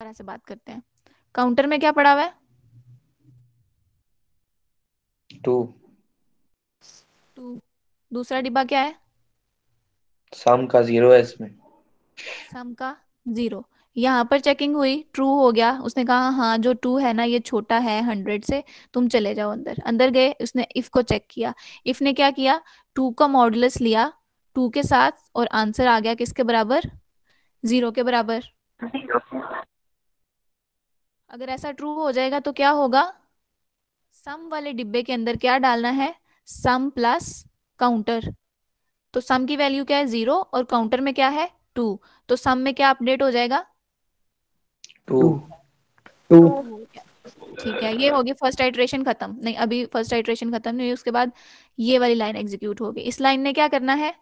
तरह से बात करते हैं काउंटर में क्या पड़ा हुआ है टू टू दूसरा डिब्बा क्या है सम का जीरो है इसमें सम का जीरो यहाँ पर चेकिंग हुई ट्रू हो गया उसने कहा हाँ जो टू है ना ये छोटा है हंड्रेड से तुम चले जाओ अंदर अंदर गए उसने इफ को चेक किया इफ ने क्या किया टू का मॉडुलस लिया टू के साथ और आंसर आ गया किसके बराबर जीरो के बराबर अगर ऐसा ट्रू हो जाएगा तो क्या होगा सम वाले डिब्बे के अंदर क्या डालना है सम प्लस काउंटर तो सम की वैल्यू क्या है जीरो और काउंटर में क्या है टू तो सम में क्या अपडेट हो जाएगा टू टू ठीक है ये होगी फर्स्ट आइट्रेशन खत्म नहीं अभी फर्स्ट आइट्रेशन खत्म नहीं हुई उसके बाद ये वाली लाइन एग्जीक्यूट होगी इस लाइन ने क्या करना है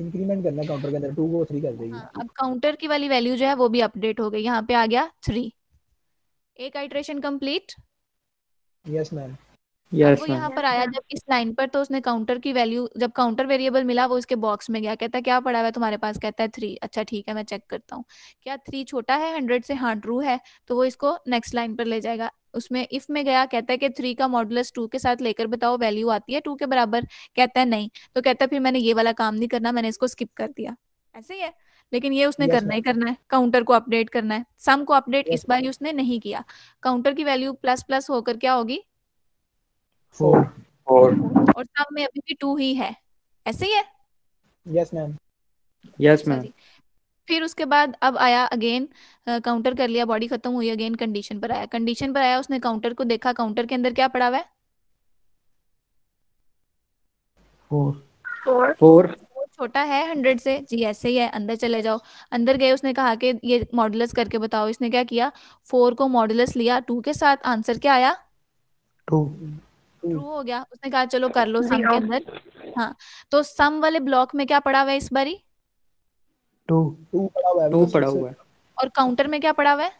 इंक्रीमेंट करना काउंटर के अंदर टू को थ्री कर देगी हाँ, अब काउंटर की वाली वैल्यू जो है वो भी अपडेट हो गई यहाँ पे आ गया थ्री एक iteration complete yes ma'am yes, वो यहाँ पर आया जब इस लाइन पर तो उसने काउंटर की वैल्यू जब काउंटर वेरिएबल मिला वो इसके बॉक्स में गया कहता क्या पड़ा हुआ है तुम्हारे पास कहता है थ्री अच्छा ठीक है मैं चेक करता हूँ क्या थ्री छोटा है हंड्रेड से हाँ ट्रू है तो वो इसको नेक्स्ट लाइन पर ले जाएगा उसमें इफ में गया कहता है कि थ्री का मॉडुलस टू के साथ लेकर बताओ वैल्यू आती है टू के बराबर कहता है नहीं तो कहता है फिर मैंने ये वाला काम नहीं करना मैंने इसको स्किप कर दिया ऐसे ही है लेकिन ये उसने yes, करना ही करना है काउंटर को अपडेट करना है सम को अपडेट yes, इस बार उसने नहीं किया काउंटर की वैल्यू प्लस प्लस होकर क्या होगी फोर और सम में अभी भी टू ही है ऐसे ही है यस मैम यस मैम फिर उसके बाद अब आया अगेन काउंटर कर लिया बॉडी खत्म हुई अगेन कंडीशन पर आया कंडीशन पर आया उसने काउंटर को देखा काउंटर के अंदर क्या पड़ा हुआ है फोर फोर छोटा है हंड्रेड से जी ऐसे ही है अंदर चले जाओ अंदर गए उसने कहा कि ये मॉडुलस करके बताओ इसने क्या किया फोर को मॉडुलस लिया टू के साथ आंसर क्या आया टू ट्रू हो गया उसने कहा चलो कर लो सम के अंदर हाँ तो सम वाले ब्लॉक में क्या पड़ा हुआ है इस बारी टू टू पड़ा हुआ है टू पड़ा हुआ है और काउंटर में क्या पड़ा हुआ है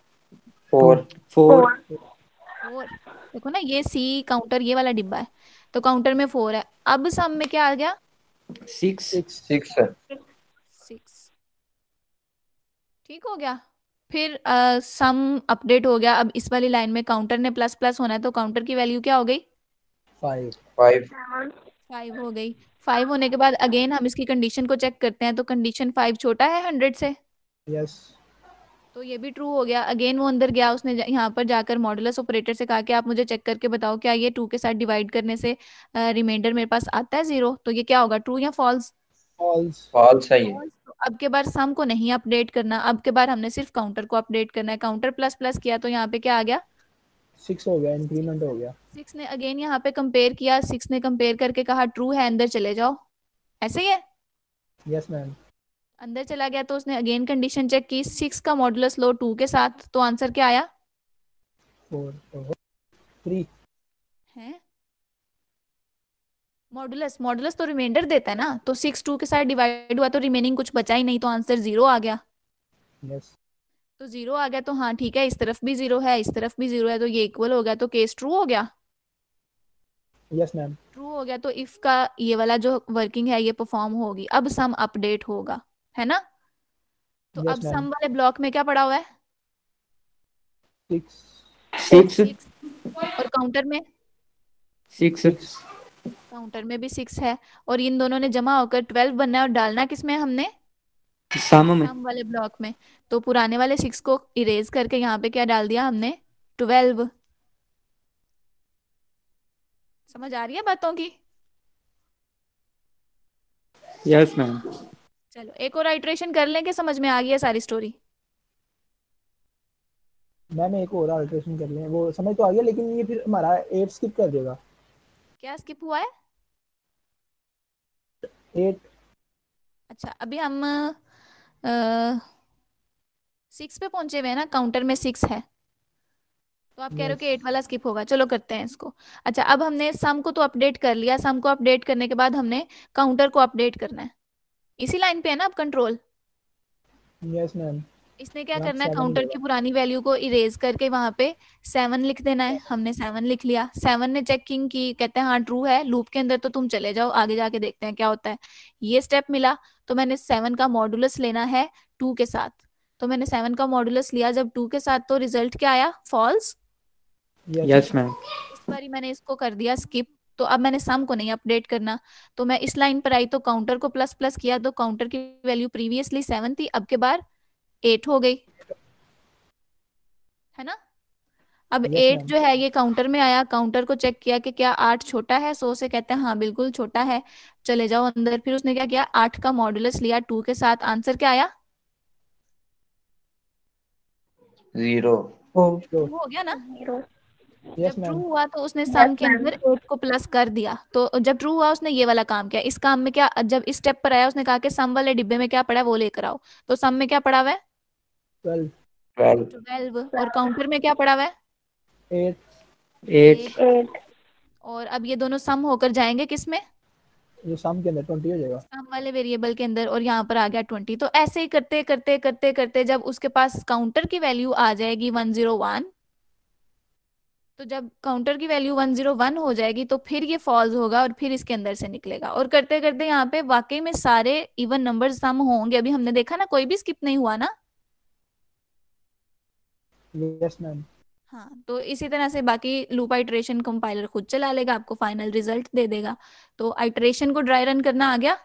फोर फोर फोर देखो ना ये सी काउंटर ये वाला डिब्बा है तो काउंटर में फोर है अब सम में क्या आ गया सिक्स सिक्स सिक्स ठीक हो गया फिर सम uh, अपडेट हो गया अब इस वाली लाइन में काउंटर ने प्लस प्लस होना है तो काउंटर की वैल्यू क्या हो गई फाइव फाइव हो गई फाइव होने के बाद अगेन हम इसकी कंडीशन को चेक करते हैं तो कंडीशन फाइव छोटा है हंड्रेड से यस yes. तो ये भी ट्रू हो गया अगेन वो अंदर गया उसने यहाँ पर जाकर मॉडुलस ऑपरेटर से कहा कि आप मुझे चेक करके बताओ क्या ये टू के साथ डिवाइड करने से रिमाइंडर मेरे पास आता है जीरो तो ये क्या होगा ट्रू या फॉल्स फॉल्स फॉल्स है तो अब के बार सम को नहीं अपडेट करना अब के बार हमने सिर्फ काउंटर को अपडेट करना है काउंटर प्लस प्लस किया तो यहाँ पे क्या आ गया सिक्स हो गया इंक्रीमेंट हो गया सिक्स ने अगेन यहाँ पे कंपेयर किया सिक्स ने कंपेयर करके कहा ट्रू है अंदर चले जाओ ऐसे ही है यस मैम अंदर चला गया तो उसने अगेन कंडीशन चेक की सिक्स का मॉडुलस लो टू के साथ तो आंसर क्या आया थ्री मॉडुलस मॉडुलस तो रिमाइंडर देता है ना तो सिक्स टू के साथ डिवाइड हुआ तो रिमेनिंग कुछ बचा ही नहीं तो आंसर जीरो आ गया yes. तो जीरो आ गया तो हाँ ठीक है इस तरफ भी जीरो है इस तरफ भी जीरो है तो ये इक्वल हो गया तो केस ट्रू हो गया यस मैम ट्रू हो गया तो इफ का ये वाला जो वर्किंग है ये परफॉर्म होगी अब सम अपडेट होगा है ना तो yes, अब सम वाले ब्लॉक में क्या पड़ा हुआ है Six. Six. और काउंटर में सिक्स काउंटर में भी सिक्स है और इन दोनों ने जमा होकर ट्वेल्व बनना है और डालना किसमें हमने सम में सम वाले ब्लॉक में तो पुराने वाले सिक्स को इरेज करके यहाँ पे क्या डाल दिया हमने ट्वेल्व समझ आ रही है बातों की यस yes, मैम चलो एक और आइट्रेशन कर लें कि समझ में आ गया सारी स्टोरी मैम एक और आइट्रेशन कर लें वो समझ तो आ गया लेकिन ये फिर हमारा एट स्किप कर देगा क्या स्किप हुआ है एट अच्छा अभी हम सिक्स पे पहुंचे हुए हैं ना काउंटर में सिक्स है तो आप कह रहे हो कि एट वाला स्किप होगा चलो करते हैं इसको अच्छा अब हमने सम को तो अपडेट कर लिया सम को अपडेट करने के बाद हमने काउंटर को अपडेट करना है इसी लाइन पे है ना अब कंट्रोल यस मैम इसने क्या करना है काउंटर की पुरानी वैल्यू को इरेज करके वहां पे सेवन लिख देना है हमने सेवन लिख लिया सेवन ने चेकिंग की कहते हैं हाँ ट्रू है लूप के अंदर तो तुम चले जाओ आगे जाके देखते हैं क्या होता है ये स्टेप मिला तो मैंने सेवन का मॉडुलस लेना है टू के साथ तो मैंने सेवन का मॉडुलस लिया जब टू के साथ तो रिजल्ट क्या आया फॉल्स यस मैम इस बार मैंने इसको कर दिया स्किप तो अब मैंने सम को नहीं अपडेट करना तो मैं इस लाइन पर आई तो काउंटर को प्लस प्लस किया तो काउंटर की वैल्यू प्रीवियसली सेवन थी अब के बार एट हो गई है ना अब एट जो है ये काउंटर में आया काउंटर को चेक किया कि क्या आठ छोटा है सो से कहते हैं हाँ बिल्कुल छोटा है चले जाओ अंदर फिर उसने क्या किया आठ का मॉडुलस लिया टू के साथ आंसर क्या आया जीरो हो गया ना जीरो yes, जब ट्रू हुआ तो उसने सम yes, के अंदर एट को प्लस कर दिया तो जब ट्रू हुआ उसने ये वाला काम किया इस काम में क्या जब इस स्टेप पर आया उसने कहा कि सम वाले डिब्बे में क्या पड़ा वो लेकर आओ तो सम में क्या पड़ा हुआ ट्वेल्व और काउंटर में क्या पड़ा हुआ एट और अब ये दोनों सम होकर जाएंगे किसमें जो सम के अंदर ट्वेंटी हो जाएगा सम वाले वेरिएबल के अंदर और यहाँ पर आ गया ट्वेंटी तो ऐसे ही करते करते करते करते जब उसके पास काउंटर की वैल्यू आ जाएगी वन जीरो वन तो जब काउंटर की वैल्यू 101 हो जाएगी तो फिर ये फॉल्स होगा और फिर इसके अंदर से निकलेगा और करते करते यहाँ पे वाकई में सारे इवन नंबर सम होंगे अभी हमने देखा ना कोई भी स्किप नहीं हुआ ना yes, हाँ तो इसी तरह से बाकी लूप आइट्रेशन कंपाइलर खुद चला लेगा आपको फाइनल रिजल्ट दे देगा तो आइट्रेशन को ड्राई रन करना आ गया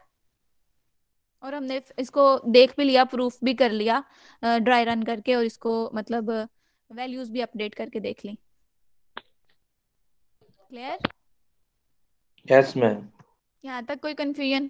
और हमने इसको देख भी लिया प्रूफ भी कर लिया ड्राई रन करके और इसको मतलब वैल्यूज भी अपडेट करके देख ली क्लियर यस मैम यहाँ तक कोई कंफ्यूजन